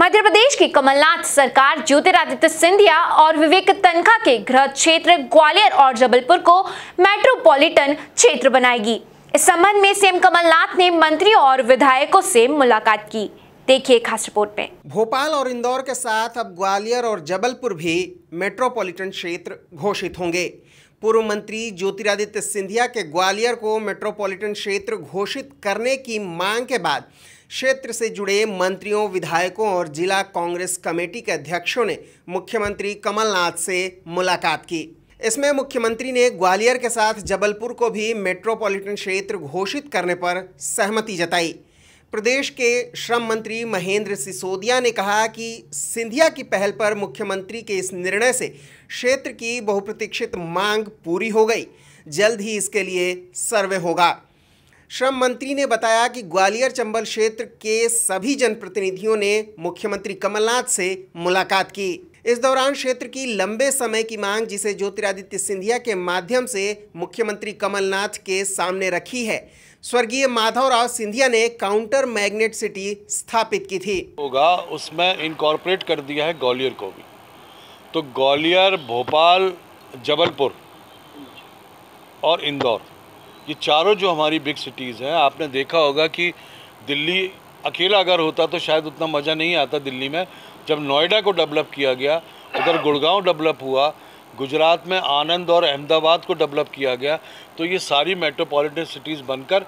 मध्य प्रदेश की कमलनाथ सरकार ज्योतिरादित्य सिंधिया और विवेक तनखा के गृह क्षेत्र ग्वालियर और जबलपुर को मेट्रोपॉलिटन क्षेत्र बनाएगी इस संबंध में सीएम कमलनाथ ने मंत्रियों और विधायकों से मुलाकात की देखिए खास रिपोर्ट में भोपाल और इंदौर के साथ अब ग्वालियर और जबलपुर भी मेट्रोपॉलिटन क्षेत्र घोषित होंगे पूर्व मंत्री ज्योतिरादित्य सिंधिया के ग्वालियर को मेट्रोपॉलिटन क्षेत्र घोषित करने की मांग के बाद क्षेत्र से जुड़े मंत्रियों विधायकों और जिला कांग्रेस कमेटी के अध्यक्षों ने मुख्यमंत्री कमलनाथ से मुलाकात की इसमें मुख्यमंत्री ने ग्वालियर के साथ जबलपुर को भी मेट्रोपॉलिटन क्षेत्र घोषित करने पर सहमति जताई प्रदेश के श्रम मंत्री महेंद्र सिसोदिया ने कहा कि सिंधिया की पहल पर मुख्यमंत्री के इस निर्णय से क्षेत्र की बहुप्रतीक्षित मांग पूरी हो गई जल्द ही इसके लिए सर्वे होगा श्रम मंत्री ने बताया कि ग्वालियर चंबल क्षेत्र के सभी जनप्रतिनिधियों ने मुख्यमंत्री कमलनाथ से मुलाकात की इस दौरान क्षेत्र की लंबे समय की मांग जिसे ज्योतिरादित्य सिंधिया के माध्यम से मुख्यमंत्री कमलनाथ के सामने रखी है स्वर्गीय माधवराव सिंधिया ने काउंटर मैग्नेट सिटी स्थापित की थी होगा उसमें इनकॉर्पोरेट कर दिया है ग्वालियर को भी तो ग्वालियर भोपाल जबलपुर और इंदौर ये चारों जो हमारी बिग सिटीज़ हैं आपने देखा होगा कि दिल्ली अकेला अगर होता तो शायद उतना मज़ा नहीं आता दिल्ली में जब नोएडा को डेवलप किया गया उधर गुड़गांव डेवलप हुआ गुजरात में आनंद और अहमदाबाद को डेवलप किया गया तो ये सारी मेट्रोपॉलिटन सिटीज़ बनकर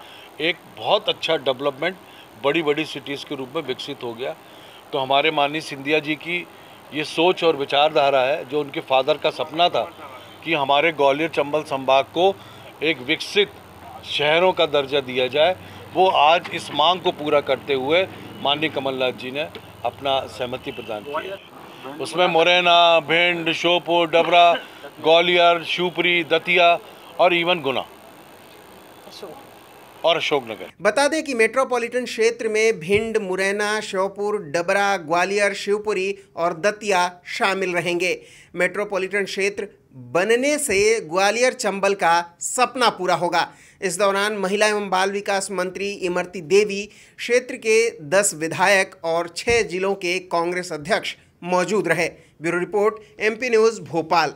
एक बहुत अच्छा डेवलपमेंट बड़ी बड़ी सिटीज़ के रूप में विकसित हो गया तो हमारे माननीय सिंधिया जी की ये सोच और विचारधारा है जो उनके फादर का सपना था कि हमारे ग्वालियर चंबल संभाग को एक विकसित शहरों का दर्जा दिया जाए वो आज इस मांग को पूरा करते हुए माननीय कमलनाथ जी ने अपना सहमति प्रदान की उसमें मुरैना भिंड शोपुर डबरा ग्वालियर शिवपुरी दतिया और इवन गुना और अशोकनगर बता दें कि मेट्रोपॉलिटन क्षेत्र में भिंड मुरैना श्योपुर डबरा ग्वालियर शिवपुरी और दतिया शामिल रहेंगे मेट्रोपॉलिटन क्षेत्र बनने से ग्वालियर चंबल का सपना पूरा होगा इस दौरान महिला एवं बाल विकास मंत्री इमरती देवी क्षेत्र के दस विधायक और छः जिलों के कांग्रेस अध्यक्ष मौजूद रहे bureau report MP news Bhopal